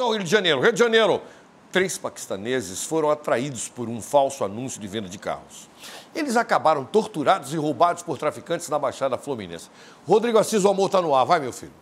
Vamos ao Rio de Janeiro. Rio de Janeiro, três paquistaneses foram atraídos por um falso anúncio de venda de carros. Eles acabaram torturados e roubados por traficantes na Baixada Fluminense. Rodrigo Assis, o amor está no ar. Vai, meu filho.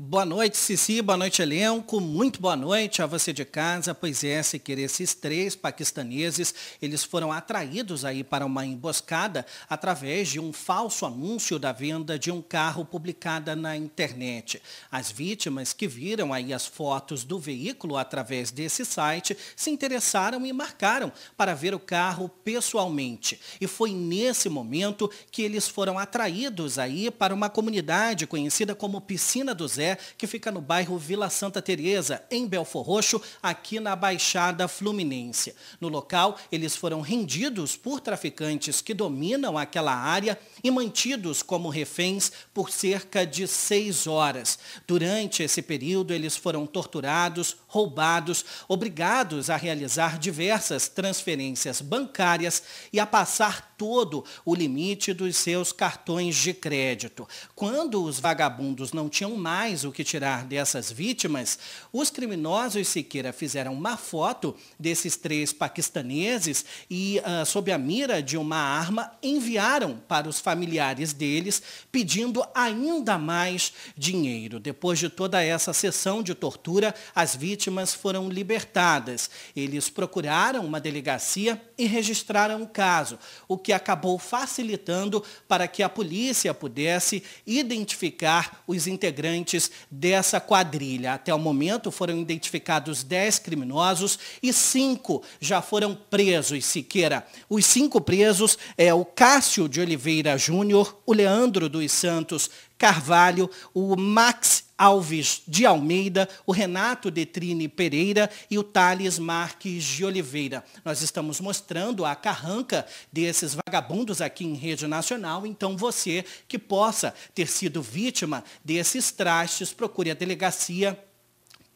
Boa noite, Cici, boa noite, elenco, muito boa noite a você de casa. Pois é, se querer, esses três paquistaneses, eles foram atraídos aí para uma emboscada através de um falso anúncio da venda de um carro publicada na internet. As vítimas que viram aí as fotos do veículo através desse site se interessaram e marcaram para ver o carro pessoalmente. E foi nesse momento que eles foram atraídos aí para uma comunidade conhecida como Piscina do Zé, que fica no bairro Vila Santa Teresa, em Belfor Roxo, aqui na Baixada Fluminense. No local, eles foram rendidos por traficantes que dominam aquela área e mantidos como reféns por cerca de seis horas. Durante esse período, eles foram torturados, roubados, obrigados a realizar diversas transferências bancárias e a passar todo o limite dos seus cartões de crédito. Quando os vagabundos não tinham mais mais o que tirar dessas vítimas, os criminosos Siqueira fizeram uma foto desses três paquistaneses e, uh, sob a mira de uma arma, enviaram para os familiares deles, pedindo ainda mais dinheiro. Depois de toda essa sessão de tortura, as vítimas foram libertadas. Eles procuraram uma delegacia e registraram o caso, o que acabou facilitando para que a polícia pudesse identificar os integrantes dessa quadrilha. Até o momento foram identificados 10 criminosos e 5 já foram presos, Siqueira. Os cinco presos é o Cássio de Oliveira Júnior, o Leandro dos Santos Carvalho, o Max Alves de Almeida, o Renato Detrine Pereira e o Thales Marques de Oliveira. Nós estamos mostrando a carranca desses vagabundos aqui em rede nacional, então você que possa ter sido vítima desses trastes, procure a delegacia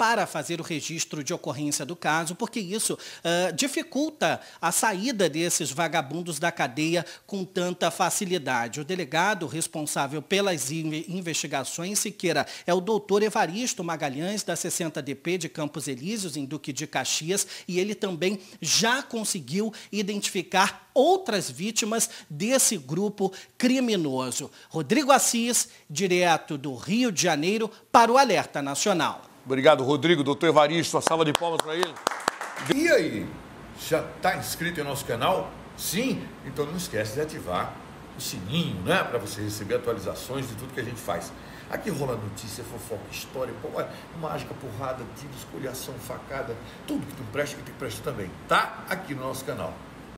para fazer o registro de ocorrência do caso, porque isso uh, dificulta a saída desses vagabundos da cadeia com tanta facilidade. O delegado responsável pelas investigações, Siqueira, é o doutor Evaristo Magalhães, da 60DP de Campos Elíseos, em Duque de Caxias, e ele também já conseguiu identificar outras vítimas desse grupo criminoso. Rodrigo Assis, direto do Rio de Janeiro, para o Alerta Nacional. Obrigado, Rodrigo. Doutor Evaristo, uma salva de palmas para ele. E aí? Já está inscrito em nosso canal? Sim? Então não esquece de ativar o sininho, né? Para você receber atualizações de tudo que a gente faz. Aqui rola notícia, fofoca, história, mágica, porrada, tiro, escolhação, facada, tudo que tu presta, que tem que prestar também, tá? Aqui no nosso canal.